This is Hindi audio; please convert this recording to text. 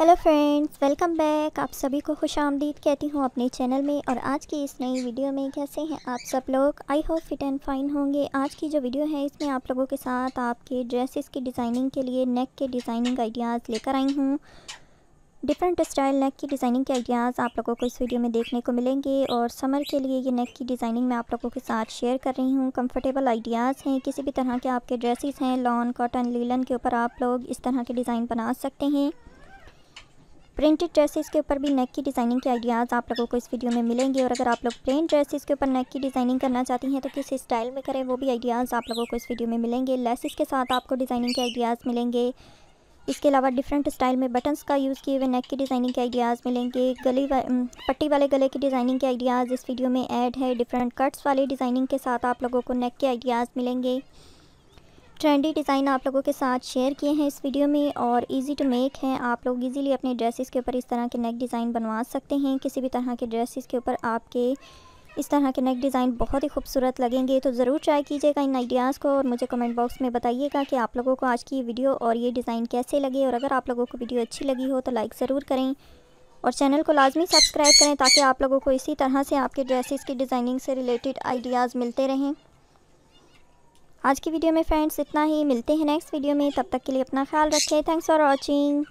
हेलो फ्रेंड्स वेलकम बैक आप सभी को खुश आमदीद कहती हूँ अपने चैनल में और आज की इस नई वीडियो में कैसे हैं आप सब लोग I hope fit and fine होंगे आज की जो वीडियो है इसमें आप लोगों के साथ आपके ड्रेसेस की डिज़ाइनिंग के लिए नेक के डिज़ाइनिंग आइडियाज़ लेकर आई हूँ डिफरेंट स्टाइल नेक की डिज़ाइनिंग के आइडियाज़ आप लोगों को इस वीडियो में देखने को मिलेंगे और समर के लिए ये नेक की डिज़ाइनिंग मैं आप लोगों के साथ शेयर कर रही हूँ कंफर्टेबल आइडियाज़ हैं किसी भी तरह के आपके ड्रेसेस हैं लॉन कॉटन लीलन के ऊपर आप लोग इस तरह के डिज़ाइन बना सकते हैं प्रिंटेड ड्रेसेस के ऊपर भी नेक की डिज़ाइनिंग के आइडियाज़ आप लोगों को इस वीडियो में मिलेंगे और अगर आप लोग प्लेन ड्रेसेस के ऊपर नेक की डिज़ाइनिंग करना चाहती हैं तो किस स्टाइल में करें वो भी आइडियाज़ आप लोगों को इस वीडियो में मिलेंगे लेसिस के साथ आपको डिज़ाइनिंग के आइडियाज़ मिलेंगे इसके अलावा डिफरेंट स्टाइल में बटन्स का यूज़ किए हुए नेक की डिज़ाइनिंग के आइडियाज़ मिलेंगे गली वा, पट्टी वाले गले की डिज़ाइनिंग के आइडियाज़ इस वीडियो में ऐड है डिफरेंट कट्स वाली डिज़ाइनिंग के साथ आप लोगों को नेक के आइडियाज़ मिलेंगे ट्रेंडी डिज़ाइन आप लोगों के साथ शेयर किए हैं इस वीडियो में और इजी टू मेक हैं आप लोग इजीली अपने ड्रेसेस के ऊपर इस तरह के नेक डिज़ाइन बनवा सकते हैं किसी भी तरह के ड्रेसेस के ऊपर आपके इस तरह के नेक डिज़ाइन बहुत ही खूबसूरत लगेंगे तो ज़रूर ट्राई कीजिएगा इन आइडियाज़ को और मुझे कमेंट बॉक्स में बताइएगा कि आप लोगों को आज की वीडियो और ये डिज़ाइन कैसे लगे और अगर आप लोगों को वीडियो अच्छी लगी हो तो लाइक ज़रूर करें और चैनल को लाजमी सब्सक्राइब करें ताकि आप लोगों को इसी तरह से आपके ड्रेसेस की डिज़ाइनिंग से रिलेटेड आइडियाज़ मिलते रहें आज की वीडियो में फ्रेंड्स इतना ही मिलते हैं नेक्स्ट वीडियो में तब तक के लिए अपना ख्याल रखें थैंक्स फॉर वॉचिंग